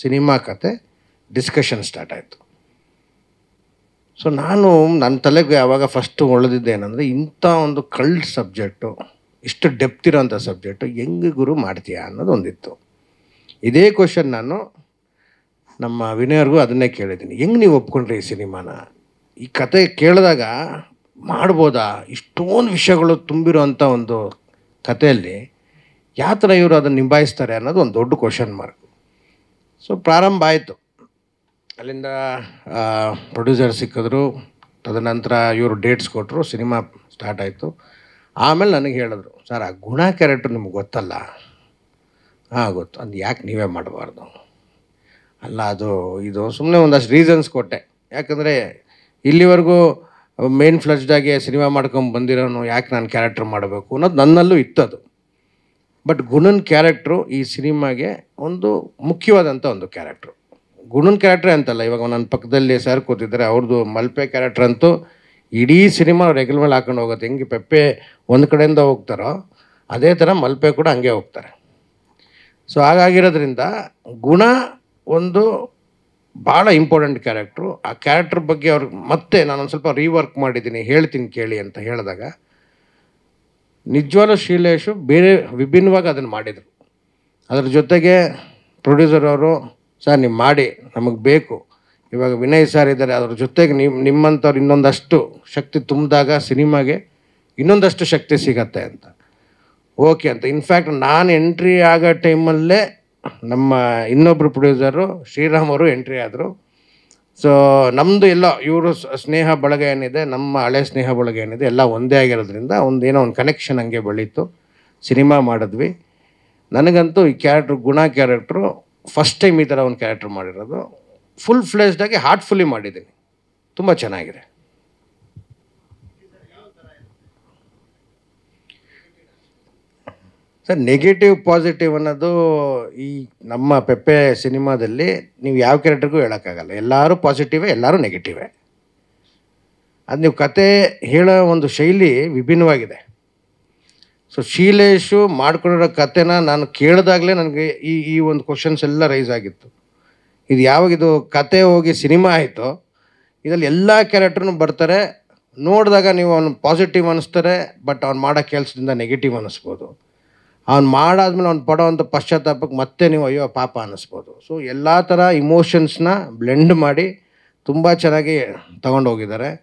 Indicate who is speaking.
Speaker 1: cinema ಕತೆ discussion start ಆಯಿತು so ನಾನು ನನ್ನ ತಲೆಗೆ ಯಾವಾಗ ಫಸ್ಟು ಏನಂದರೆ ಇಂಥ ಒಂದು ಕಳ್ಳ ಸಬ್ಜೆಕ್ಟು ಇಷ್ಟು ಡೆಪ್ತ್ ಇರೋಂಥ ಸಬ್ಜೆಕ್ಟು ಹೆಂಗೆ ಗುರು ಮಾಡ್ತೀಯಾ ಅನ್ನೋದು ಒಂದಿತ್ತು ಇದೇ ಕ್ವಶನ್ ನಾನು ನಮ್ಮ ವಿನಯರ್ಗೂ ಅದನ್ನೇ ಕೇಳಿದ್ದೀನಿ ಹೆಂಗೆ ನೀವು ಒಪ್ಕೊಂಡ್ರಿ ಈ ಸಿನಿಮಾನ ಈ ಕತೆ ಕೇಳಿದಾಗ ಮಾಡ್ಬೋದಾ ಇಷ್ಟೊಂದು ವಿಷಯಗಳು ತುಂಬಿರುವಂಥ ಒಂದು ಕಥೆಯಲ್ಲಿ ಯಾವ ಥರ ಇವರು ಅದನ್ನು ನಿಭಾಯಿಸ್ತಾರೆ ಅನ್ನೋದು ಒಂದು ದೊಡ್ಡ ಕ್ವಶನ್ ಮಾರ್ಕ್ ಸೊ ಪ್ರಾರಂಭ ಆಯಿತು ಅಲ್ಲಿಂದ ಪ್ರೊಡ್ಯೂಸರ್ ಸಿಕ್ಕಿದ್ರು ತದನಂತರ ಇವರು ಡೇಟ್ಸ್ ಕೊಟ್ಟರು ಸಿನಿಮಾ ಸ್ಟಾರ್ಟ್ ಆಯಿತು ಆಮೇಲೆ ನನಗೆ ಹೇಳಿದ್ರು ಸರ್ ಆ ಗುಣ ಕ್ಯಾರೆಕ್ಟ್ರ್ ನಿಮ್ಗೆ ಗೊತ್ತಲ್ಲ ಹಾಂ ಗೊತ್ತು ಅದು ಯಾಕೆ ನೀವೇ ಮಾಡಬಾರ್ದು ಅಲ್ಲ ಅದು ಇದು ಸುಮ್ಮನೆ ಒಂದಷ್ಟು ರೀಸನ್ಸ್ ಕೊಟ್ಟೆ ಯಾಕಂದರೆ ಇಲ್ಲಿವರೆಗೂ ಮೇನ್ ಫ್ಲಜ್ಡಾಗೆ ಸಿನಿಮಾ ಮಾಡ್ಕೊಂಡು ಬಂದಿರೋನು ಯಾಕೆ ನಾನು ಕ್ಯಾರೆಕ್ಟ್ರ್ ಮಾಡಬೇಕು ಅನ್ನೋದು ನನ್ನಲ್ಲೂ ಅದು ಬಟ್ ಗುಣನ್ ಕ್ಯಾರೆಕ್ಟ್ರು ಈ ಸಿನಿಮಾಗೆ ಒಂದು ಮುಖ್ಯವಾದಂಥ ಒಂದು ಕ್ಯಾರೆಕ್ಟ್ರು ಗುಣನ್ ಕ್ಯಾರೆಕ್ಟ್ರೆ ಅಂತಲ್ಲ ಇವಾಗ ನನ್ನ ಪಕ್ಕದಲ್ಲಿ ಸರ್ ಕೂತಿದ್ದಾರೆ ಅವ್ರದ್ದು ಮಲ್ಪೆ ಕ್ಯಾರೆಕ್ಟ್ರ್ ಅಂತೂ ಇಡೀ ಸಿನಿಮಾ ರೆಗ್ಯುಲರ್ ಮೇಲೆ ಹಾಕೊಂಡು ಹೋಗುತ್ತೆ ಹೆಂಗೆ ಪೆಪ್ಪೆ ಒಂದು ಕಡೆಯಿಂದ ಹೋಗ್ತಾರೋ ಅದೇ ಥರ ಮಲ್ಪೆ ಕೂಡ ಹಂಗೆ ಹೋಗ್ತಾರೆ ಸೊ ಹಾಗಾಗಿರೋದ್ರಿಂದ ಗುಣ ಒಂದು ಭಾಳ ಇಂಪಾರ್ಟೆಂಟ್ ಕ್ಯಾರೆಕ್ಟ್ರು ಆ ಕ್ಯಾರೆಕ್ಟ್ರ್ ಬಗ್ಗೆ ಅವ್ರಿಗೆ ಮತ್ತೆ ನಾನೊಂದು ಸ್ವಲ್ಪ ರೀವರ್ಕ್ ಮಾಡಿದ್ದೀನಿ ಹೇಳ್ತೀನಿ ಕೇಳಿ ಅಂತ ಹೇಳಿದಾಗ ನಿಜವಾದ ಶೀಲೇಶು ಬೇರೆ ವಿಭಿನ್ನವಾಗಿ ಅದನ್ನು ಮಾಡಿದರು ಅದ್ರ ಜೊತೆಗೆ ಪ್ರೊಡ್ಯೂಸರ್ ಅವರು ಸರ್ ನೀವು ಮಾಡಿ ನಮಗೆ ಬೇಕು ಇವಾಗ ವಿನಯ್ ಸರ್ ಇದ್ದಾರೆ ಅದ್ರ ಜೊತೆಗೆ ನಿಮ್ಮ ನಿಮ್ಮಂಥವ್ರು ಇನ್ನೊಂದಷ್ಟು ಶಕ್ತಿ ತುಂಬಿದಾಗ ಸಿನಿಮಾಗೆ ಇನ್ನೊಂದಷ್ಟು ಶಕ್ತಿ ಸಿಗತ್ತೆ ಅಂತ ಓಕೆ ಅಂತ ಇನ್ಫ್ಯಾಕ್ಟ್ ನಾನು ಎಂಟ್ರಿ ಆಗೋ ಟೈಮಲ್ಲೇ ನಮ್ಮ ಇನ್ನೊಬ್ಬರು ಪ್ರೊಡ್ಯೂಸರು ಶ್ರೀರಾಮ್ ಅವರು ಎಂಟ್ರಿ ಆದರು ಸೊ ನಮ್ಮದು ಎಲ್ಲ ಇವರು ಸ್ನೇಹ ಬಳಗ ಏನಿದೆ ನಮ್ಮ ಹಳೆ ಸ್ನೇಹ ಬಳಗ ಏನಿದೆ ಎಲ್ಲ ಒಂದೇ ಆಗಿರೋದ್ರಿಂದ ಒಂದು ಏನೋ ಒಂದು ಕನೆಕ್ಷನ್ ಹಂಗೆ ಬೆಳೀತು ಸಿನಿಮಾ ಮಾಡಿದ್ವಿ ನನಗಂತೂ ಈ ಕ್ಯಾರೆಕ್ಟ್ರ್ ಗುಣ ಕ್ಯಾರೆಕ್ಟ್ರು ಫಸ್ಟ್ ಟೈಮ್ ಈ ಥರ ಒಂದು ಕ್ಯಾರೆಕ್ಟ್ರ್ ಮಾಡಿರೋದು ಫುಲ್ ಫ್ಲೇಸ್ಡಾಗಿ ಹಾರ್ಟ್ಫುಲ್ಲಿ ಮಾಡಿದ್ದೀವಿ ತುಂಬ ಚೆನ್ನಾಗಿದೆ ಸರ್ ನೆಗೆಟಿವ್ ಪಾಸಿಟಿವ್ ಅನ್ನೋದು ಈ ನಮ್ಮ ಪೆಪ್ಪೆ ಸಿನಿಮಾದಲ್ಲಿ ನೀವು ಯಾವ ಕ್ಯಾರೆಕ್ಟರ್ಗೂ ಹೇಳೋಕ್ಕಾಗಲ್ಲ ಎಲ್ಲರೂ ಪಾಸಿಟಿವೇ ಎಲ್ಲರೂ ನೆಗೆಟಿವೇ ಅದು ನೀವು ಕತೆ ಹೇಳೋ ಒಂದು ಶೈಲಿ ವಿಭಿನ್ನವಾಗಿದೆ ಸೊ ಶೀಲೇಶು ಮಾಡ್ಕೊಂಡಿರೋ ಕತೆನ ನಾನು ಕೇಳಿದಾಗಲೇ ನನಗೆ ಈ ಈ ಒಂದು ಕ್ವಶನ್ಸ್ ಎಲ್ಲ ರೈಸ್ ಆಗಿತ್ತು ಇದು ಯಾವಾಗ ಇದು ಕತೆ ಹೋಗಿ ಸಿನಿಮಾ ಆಯಿತು ಇದರಲ್ಲಿ ಎಲ್ಲ ಕ್ಯಾರೆಕ್ಟ್ರೂ ಬರ್ತಾರೆ ನೋಡಿದಾಗ ನೀವು ಅವನು ಪಾಸಿಟಿವ್ ಅನ್ನಿಸ್ತಾರೆ ಬಟ್ ಅವ್ನು ಮಾಡೋ ಕೆಲಸದಿಂದ ನೆಗೆಟಿವ್ ಅನ್ನಿಸ್ಬೋದು ಅವ್ನು ಮಾಡಾದ್ಮೇಲೆ ಅವ್ನು ಪಡೋವಂಥ ಪಶ್ಚಾತ್ತಾಪಕ್ಕೆ ಮತ್ತೆ ನೀವು ಅಯ್ಯೋ ಪಾಪ ಅನ್ನಿಸ್ಬೋದು ಸೊ ಎಲ್ಲ ಥರ ಇಮೋಷನ್ಸ್ನ ಬ್ಲೆಂಡ್ ಮಾಡಿ ತುಂಬ ಚೆನ್ನಾಗಿ ತಗೊಂಡೋಗಿದ್ದಾರೆ